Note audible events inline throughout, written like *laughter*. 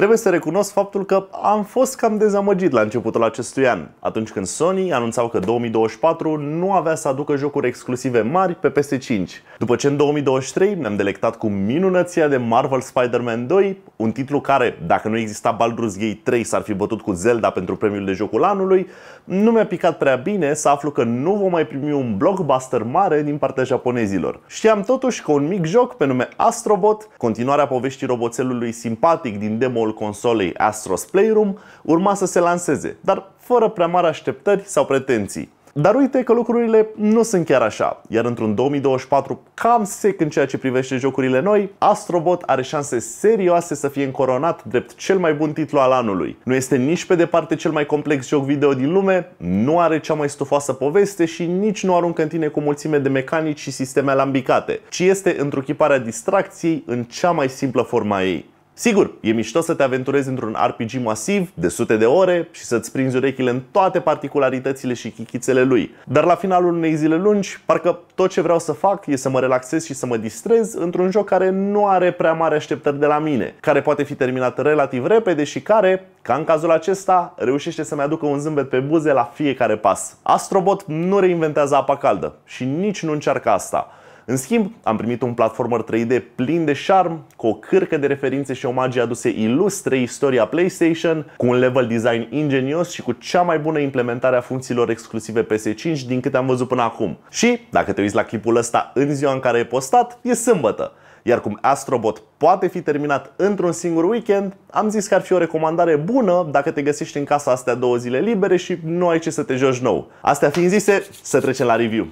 Trebuie să recunosc faptul că am fost cam dezamăgit la începutul acestui an, atunci când Sony anunțau că 2024 nu avea să aducă jocuri exclusive mari pe PS5. După ce în 2023 ne-am delectat cu minunăția de Marvel Spider-Man 2, un titlu care, dacă nu exista Baldur's Gate 3, s-ar fi bătut cu Zelda pentru premiul de jocul anului, nu mi-a picat prea bine să aflu că nu vom mai primi un blockbuster mare din partea japonezilor. Știam totuși că un mic joc pe nume Astrobot, continuarea poveștii roboțelului simpatic din demo lanțul consolei Astros Playroom urma să se lanseze, dar fără prea mari așteptări sau pretenții. Dar uite că lucrurile nu sunt chiar așa, iar într-un 2024 cam sec în ceea ce privește jocurile noi, Astrobot are șanse serioase să fie încoronat drept cel mai bun titlu al anului. Nu este nici pe departe cel mai complex joc video din lume, nu are cea mai stufoasă poveste și nici nu aruncă în tine cu mulțime de mecanici și sisteme alambicate, ci este întruchiparea distracției în cea mai simplă forma ei. Sigur, e mișto să te aventurezi într-un RPG masiv de sute de ore și să-ți prinzi urechile în toate particularitățile și chichițele lui. Dar la finalul unei zile lungi, parcă tot ce vreau să fac e să mă relaxez și să mă distrez într-un joc care nu are prea mare așteptări de la mine, care poate fi terminat relativ repede și care, ca în cazul acesta, reușește să-mi aducă un zâmbet pe buze la fiecare pas. Astrobot nu reinventează apa caldă și nici nu încearcă asta. În schimb, am primit un platformer 3D plin de șarm, cu o cârcă de referințe și omagii aduse ilustre istoria PlayStation, cu un level design ingenios și cu cea mai bună implementare a funcțiilor exclusive PS5 din câte am văzut până acum. Și, dacă te uiți la clipul ăsta în ziua în care e postat, e sâmbătă. Iar cum Astrobot poate fi terminat într-un singur weekend, am zis că ar fi o recomandare bună dacă te găsești în casa astea două zile libere și nu ai ce să te joci nou. Astea fiind zise, să trecem la review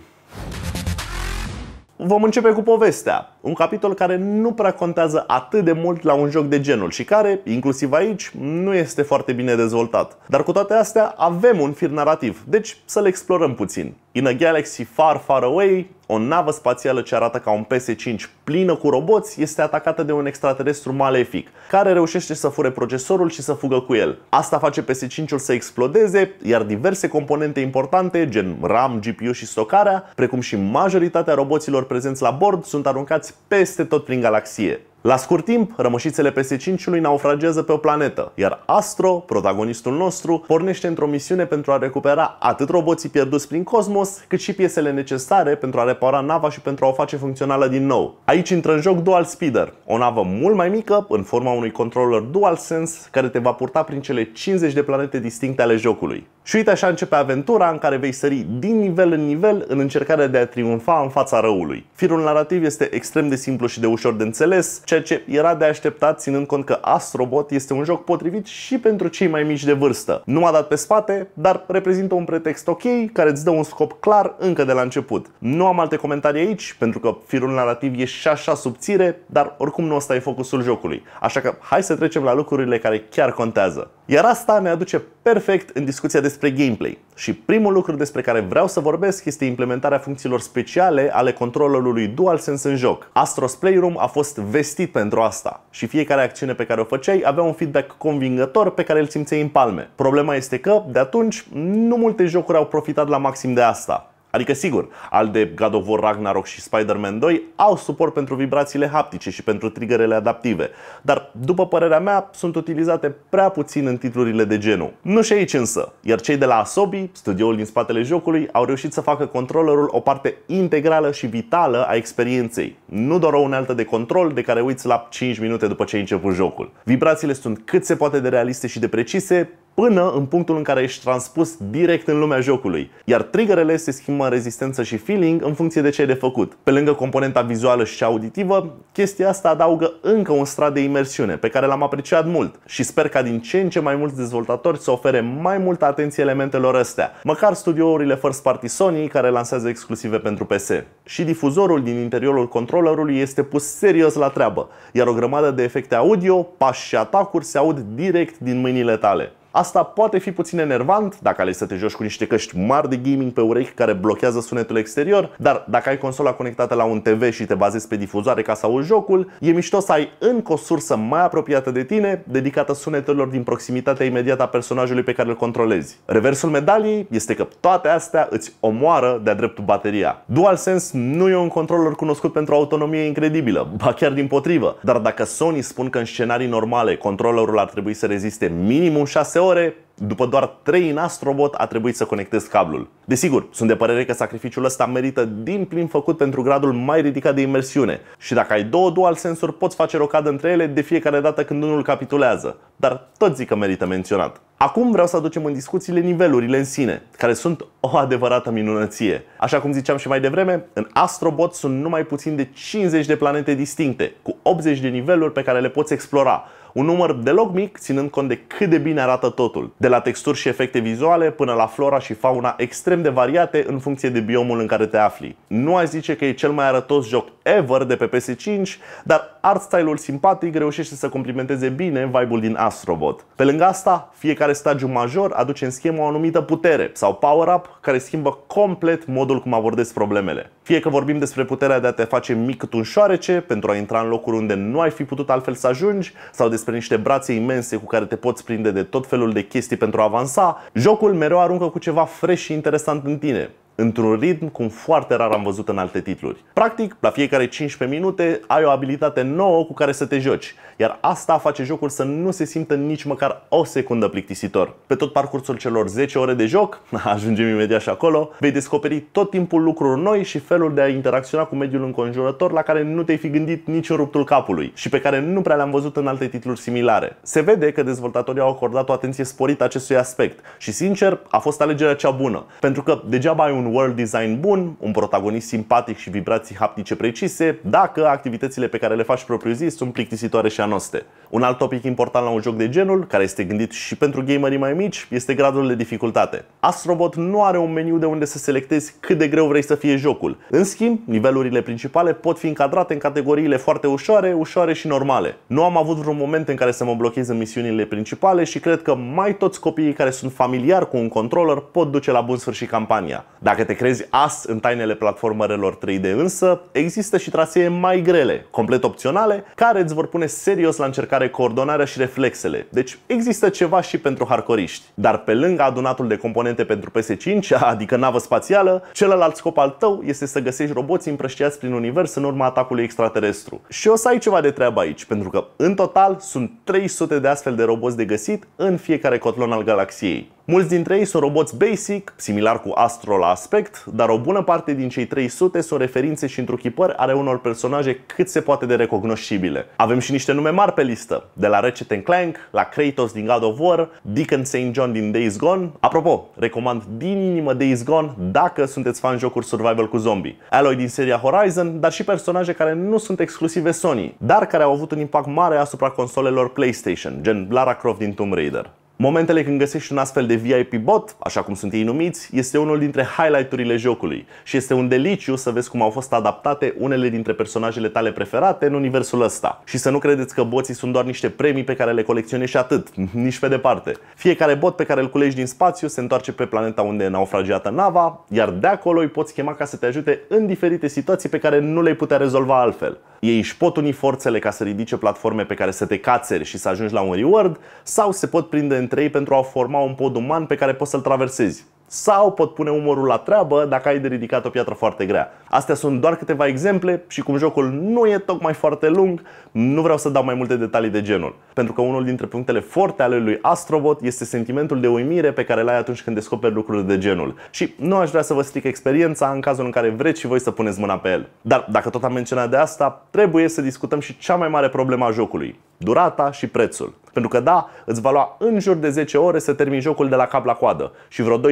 vom începe cu povestea. Un capitol care nu prea contează atât de mult la un joc de genul și care, inclusiv aici, nu este foarte bine dezvoltat. Dar cu toate astea avem un fir narrativ, deci să-l explorăm puțin. In a Galaxy Far Far Away, o navă spațială ce arată ca un PS5 plină cu roboți este atacată de un extraterestru malefic, care reușește să fure procesorul și să fugă cu el. Asta face PS5-ul să explodeze, iar diverse componente importante, gen RAM, GPU și stocarea, precum și majoritatea roboților prezenți la bord, sunt aruncați peste tot prin galaxie. La scurt timp, rămășițele PS5-ului naufragează pe o planetă, iar Astro, protagonistul nostru, pornește într-o misiune pentru a recupera atât roboții pierduți prin cosmos, cât și piesele necesare pentru a repara nava și pentru a o face funcțională din nou. Aici intră în joc Dual Speeder, o navă mult mai mică, în forma unui controller DualSense, care te va purta prin cele 50 de planete distincte ale jocului. Și uite așa începe aventura în care vei sări din nivel în nivel în încercarea de a triumfa în fața răului. Firul narrativ este extrem de simplu și de ușor de înțeles, ceea ce era de așteptat ținând cont că Astrobot este un joc potrivit și pentru cei mai mici de vârstă. Nu m-a dat pe spate, dar reprezintă un pretext ok care îți dă un scop clar încă de la început. Nu am alte comentarii aici, pentru că firul narrativ e și așa subțire, dar oricum nu ăsta e focusul jocului. Așa că hai să trecem la lucrurile care chiar contează. Iar asta ne aduce perfect în discuția despre gameplay. Și primul lucru despre care vreau să vorbesc este implementarea funcțiilor speciale ale controllerului DualSense în joc. Astros Playroom a fost vestit pentru asta și fiecare acțiune pe care o făceai avea un feedback convingător pe care îl simțeai în palme. Problema este că, de atunci, nu multe jocuri au profitat la maxim de asta. Adică, sigur, al de God of War Ragnarok și Spider-Man 2 au suport pentru vibrațiile haptice și pentru triggerele adaptive, dar, după părerea mea, sunt utilizate prea puțin în titlurile de genul. Nu și aici însă, iar cei de la Asobi, studioul din spatele jocului, au reușit să facă controllerul o parte integrală și vitală a experienței, nu doar o unealtă de control de care uiți la 5 minute după ce ai început jocul. Vibrațiile sunt cât se poate de realiste și de precise, până în punctul în care ești transpus direct în lumea jocului, iar triggerele se schimbă în rezistență și feeling în funcție de ce ai de făcut. Pe lângă componenta vizuală și auditivă, chestia asta adaugă încă un strat de imersiune pe care l-am apreciat mult și sper ca din ce în ce mai mulți dezvoltatori să ofere mai multă atenție elementelor astea, măcar studiourile first party Sony care lansează exclusive pentru PS. Și difuzorul din interiorul controllerului este pus serios la treabă, iar o grămadă de efecte audio, pași și atacuri se aud direct din mâinile tale. Asta poate fi puțin enervant dacă alegi să te joci cu niște căști mari de gaming pe urechi care blochează sunetul exterior, dar dacă ai consola conectată la un TV și te bazezi pe difuzoare ca să auzi jocul, e mișto să ai încă o sursă mai apropiată de tine, dedicată sunetelor din proximitatea imediată a personajului pe care îl controlezi. Reversul medaliei este că toate astea îți omoară de-a dreptul bateria. DualSense nu e un controller cunoscut pentru autonomie incredibilă, ba chiar din potrivă, dar dacă Sony spun că în scenarii normale controllerul ar trebui să reziste minimum 6 6 ore, după doar 3 în Astrobot a trebuit să conectez cablul. Desigur, sunt de părere că sacrificiul ăsta merită din plin făcut pentru gradul mai ridicat de imersiune și dacă ai două dual sensor poți face rocadă între ele de fiecare dată când unul capitulează, dar tot zic că merită menționat. Acum vreau să aducem în discuțiile nivelurile în sine, care sunt o adevărată minunăție. Așa cum ziceam și mai devreme, în Astrobot sunt numai puțin de 50 de planete distincte, cu 80 de niveluri pe care le poți explora, un număr deloc mic, ținând cont de cât de bine arată totul, de la texturi și efecte vizuale până la flora și fauna extrem de variate în funcție de biomul în care te afli. Nu aș zice că e cel mai arătos joc ever de pe PS5, dar art style-ul simpatic reușește să complimenteze bine vibe-ul din Astrobot. Pe lângă asta, fiecare stagiu major aduce în schemă o anumită putere sau power-up care schimbă complet modul cum abordezi problemele. Fie că vorbim despre puterea de a te face mic cât un șoarece pentru a intra în locuri unde nu ai fi putut altfel să ajungi sau despre despre niște brațe imense cu care te poți prinde de tot felul de chestii pentru a avansa, jocul mereu aruncă cu ceva fresh și interesant în tine într-un ritm cum foarte rar am văzut în alte titluri. Practic, la fiecare 15 minute ai o abilitate nouă cu care să te joci, iar asta face jocul să nu se simtă nici măcar o secundă plictisitor. Pe tot parcursul celor 10 ore de joc, *laughs* ajungem imediat și acolo, vei descoperi tot timpul lucruri noi și felul de a interacționa cu mediul înconjurător la care nu te-ai fi gândit nici în ruptul capului și pe care nu prea le-am văzut în alte titluri similare. Se vede că dezvoltatorii au acordat o atenție sporită acestui aspect și, sincer, a fost alegerea cea bună, pentru că degeaba ai un world design bun, un protagonist simpatic și vibrații haptice precise, dacă activitățile pe care le faci propriu-zis sunt plictisitoare și anoste. Un alt topic important la un joc de genul, care este gândit și pentru gamerii mai mici, este gradul de dificultate. Astrobot nu are un meniu de unde să selectezi cât de greu vrei să fie jocul. În schimb, nivelurile principale pot fi încadrate în categoriile foarte ușoare, ușoare și normale. Nu am avut vreun moment în care să mă blochez în misiunile principale și cred că mai toți copiii care sunt familiari cu un controller pot duce la bun sfârșit campania. Dacă dacă te crezi as în tainele platformărelor 3D însă, există și trasee mai grele, complet opționale, care îți vor pune serios la încercare coordonarea și reflexele. Deci există ceva și pentru harcoriști. Dar pe lângă adunatul de componente pentru PS5, adică navă spațială, celălalt scop al tău este să găsești roboți împrăștiați prin univers în urma atacului extraterestru. Și o să ai ceva de treabă aici, pentru că în total sunt 300 de astfel de roboți de găsit în fiecare cotlon al galaxiei. Mulți dintre ei sunt roboți basic, similar cu Astro la aspect, dar o bună parte din cei 300 sunt referințe și întruchipări ale unor personaje cât se poate de recognoșibile. Avem și niște nume mari pe listă, de la Ratchet Clank, la Kratos din God of War, Deacon St. John din Days Gone. Apropo, recomand din inimă Days Gone dacă sunteți fan jocuri survival cu zombie. Aloy din seria Horizon, dar și personaje care nu sunt exclusive Sony, dar care au avut un impact mare asupra consolelor PlayStation, gen Lara Croft din Tomb Raider. Momentele când găsești un astfel de VIP bot, așa cum sunt ei numiți, este unul dintre highlight-urile jocului și este un deliciu să vezi cum au fost adaptate unele dintre personajele tale preferate în universul ăsta. Și să nu credeți că boții sunt doar niște premii pe care le colecționezi și atât, *laughs* nici pe departe. Fiecare bot pe care îl culegi din spațiu se întoarce pe planeta unde e naufragiată nava, iar de acolo îi poți chema ca să te ajute în diferite situații pe care nu le-ai putea rezolva altfel. Ei își pot uni forțele ca să ridice platforme pe care să te cațeri și să ajungi la un reward sau se pot prinde în între ei pentru a forma un pod uman pe care poți să-l traversezi. Sau pot pune umorul la treabă dacă ai de ridicat o piatră foarte grea. Astea sunt doar câteva exemple și cum jocul nu e tocmai foarte lung, nu vreau să dau mai multe detalii de genul. Pentru că unul dintre punctele forte ale lui Astrobot este sentimentul de uimire pe care îl ai atunci când descoperi lucruri de genul. Și nu aș vrea să vă stric experiența în cazul în care vreți și voi să puneți mâna pe el. Dar dacă tot am menționat de asta, trebuie să discutăm și cea mai mare problemă a jocului, durata și prețul. Pentru că da, îți va lua în jur de 10 ore să termini jocul de la cap la coadă și vreo 12-13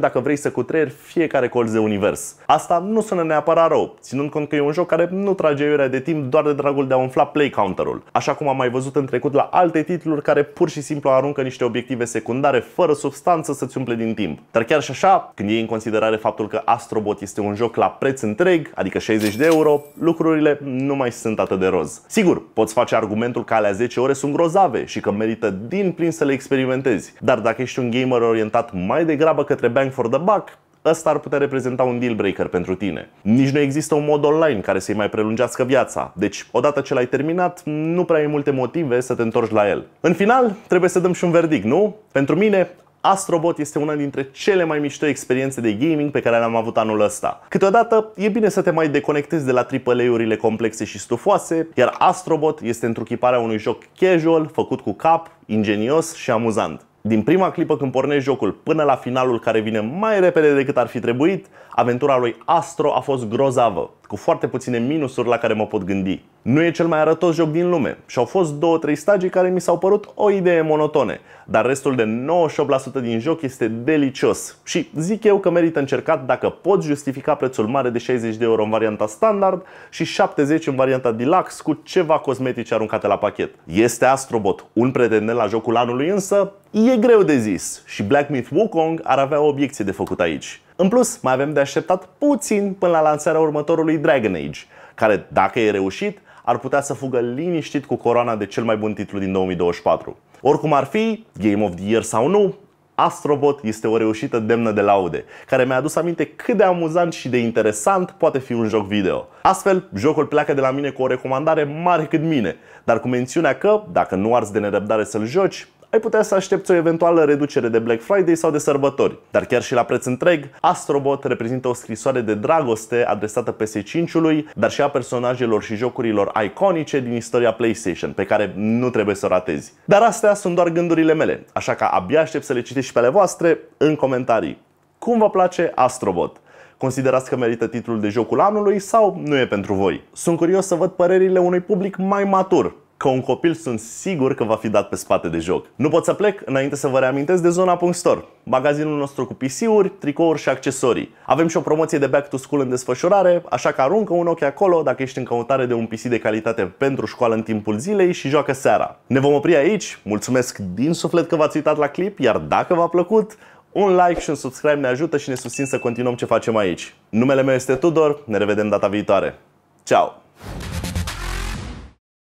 dacă vrei să cutreri fiecare colț de univers. Asta nu sună neapărat rău, ținând cont că e un joc care nu trage iurea de timp doar de dragul de a umfla play counterul, așa cum am mai văzut în trecut la alte titluri care pur și simplu aruncă niște obiective secundare fără substanță să-ți umple din timp. Dar chiar și așa, când iei în considerare faptul că Astrobot este un joc la preț întreg, adică 60 de euro, lucrurile nu mai sunt atât de roz. Sigur, poți face argumentul că alea 10 ore sunt grozave și că merită din plin să le experimentezi. Dar dacă ești un gamer orientat mai degrabă către bang for the buck, ăsta ar putea reprezenta un deal breaker pentru tine. Nici nu există un mod online care să-i mai prelungească viața, deci odată ce l-ai terminat, nu prea ai multe motive să te întorci la el. În final, trebuie să dăm și un verdict, nu? Pentru mine, Astrobot este una dintre cele mai mișto experiențe de gaming pe care le-am avut anul ăsta. Câteodată e bine să te mai deconectezi de la AAA-urile complexe și stufoase, iar Astrobot este întruchiparea unui joc casual, făcut cu cap, ingenios și amuzant. Din prima clipă când pornești jocul până la finalul care vine mai repede decât ar fi trebuit, aventura lui Astro a fost grozavă cu foarte puține minusuri la care mă pot gândi. Nu e cel mai arătos joc din lume și au fost 2-3 stagii care mi s-au părut o idee monotone, dar restul de 98% din joc este delicios și zic eu că merită încercat dacă poți justifica prețul mare de 60 de euro în varianta standard și 70 în varianta deluxe cu ceva cosmetice aruncate la pachet. Este Astrobot, un pretendent la jocul anului însă e greu de zis și Black Myth Wukong ar avea o obiecție de făcut aici. În plus, mai avem de așteptat puțin până la lansarea următorului Dragon Age, care, dacă e reușit, ar putea să fugă liniștit cu coroana de cel mai bun titlu din 2024. Oricum ar fi, Game of the Year sau nu, Astrobot este o reușită demnă de laude, care mi-a adus aminte cât de amuzant și de interesant poate fi un joc video. Astfel, jocul pleacă de la mine cu o recomandare mare cât mine, dar cu mențiunea că, dacă nu arzi de nerăbdare să-l joci, ai putea să aștepți o eventuală reducere de Black Friday sau de sărbători. Dar chiar și la preț întreg, Astrobot reprezintă o scrisoare de dragoste adresată PS5-ului, dar și a personajelor și jocurilor iconice din istoria PlayStation, pe care nu trebuie să o ratezi. Dar astea sunt doar gândurile mele, așa că abia aștept să le citiți și pe ale voastre în comentarii. Cum vă place Astrobot? Considerați că merită titlul de jocul anului sau nu e pentru voi? Sunt curios să văd părerile unui public mai matur că un copil sunt sigur că va fi dat pe spate de joc. Nu pot să plec înainte să vă reamintesc de zona magazinul nostru cu PC-uri, tricouri și accesorii. Avem și o promoție de back to school în desfășurare, așa că aruncă un ochi acolo dacă ești în căutare de un PC de calitate pentru școală în timpul zilei și joacă seara. Ne vom opri aici, mulțumesc din suflet că v-ați uitat la clip, iar dacă v-a plăcut, un like și un subscribe ne ajută și ne susțin să continuăm ce facem aici. Numele meu este Tudor, ne revedem data viitoare. Ciao!